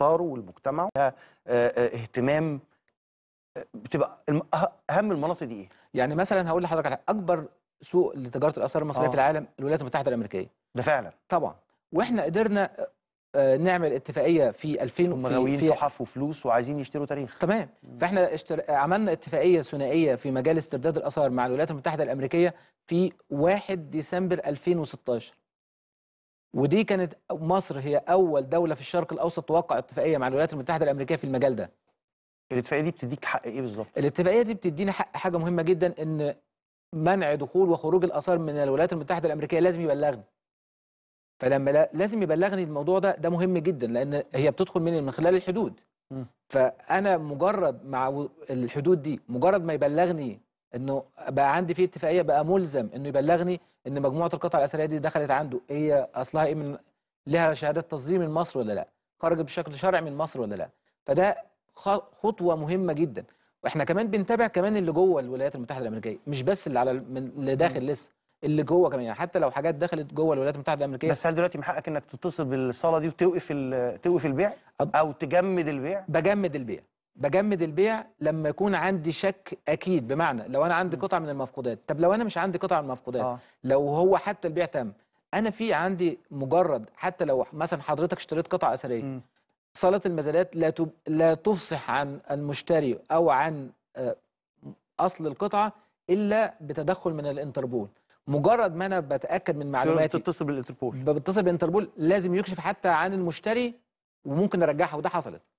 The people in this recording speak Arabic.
اثاره والمجتمع آه، آه، اهتمام آه، بتبقى اهم المناطق دي ايه؟ يعني مثلا هقول لحضرتك على اكبر سوق لتجاره الاثار المصريه آه. في العالم الولايات المتحده الامريكيه ده فعلا طبعا واحنا قدرنا نعمل اتفاقيه في 2000 هم غاويين تحف وفلوس وعايزين يشتروا تاريخ تمام فاحنا اشتر... عملنا اتفاقيه ثنائيه في مجال استرداد الاثار مع الولايات المتحده الامريكيه في 1 ديسمبر 2016 ودي كانت مصر هي اول دوله في الشرق الاوسط توقع اتفاقيه مع الولايات المتحده الامريكيه في المجال ده الاتفاقيه دي بتديك حق ايه بالظبط الاتفاقيه دي بتديني حق حاجه مهمه جدا ان منع دخول وخروج الاثار من الولايات المتحده الامريكيه لازم يبلغني فلما لا لازم يبلغني الموضوع ده ده مهم جدا لان هي بتدخل من من خلال الحدود م. فانا مجرد مع الحدود دي مجرد ما يبلغني انه بقى عندي في اتفاقيه بقى ملزم انه يبلغني ان مجموعه القطع الاثريه دي دخلت عنده هي إيه اصلها ايه من لها شهاده تصدير من مصر ولا لا خرجت بشكل شرعي من مصر ولا لا فده خطوه مهمه جدا واحنا كمان بنتابع كمان اللي جوه الولايات المتحده الامريكيه مش بس اللي على اللي داخل لسه اللي جوه كمان يعني حتى لو حاجات دخلت جوه الولايات المتحده الامريكيه بس هل دلوقتي من حقك انك تتصل بالصاله دي وتوقف توقف البيع او تجمد البيع بجمد البيع بجمد البيع لما يكون عندي شك اكيد بمعنى لو انا عندي قطعه من المفقودات طب لو انا مش عندي قطعه من المفقودات آه. لو هو حتى البيع تم انا في عندي مجرد حتى لو مثلا حضرتك اشتريت قطعه اثريه صاله المزادات لا تب... لا تفصح عن المشتري او عن آه، اصل القطعه الا بتدخل من الانتربول مجرد ما انا بتاكد من معلوماتي بتتصل بالانتربول بتتصل بالانتربول لازم يكشف حتى عن المشتري وممكن ارجعها وده حصلت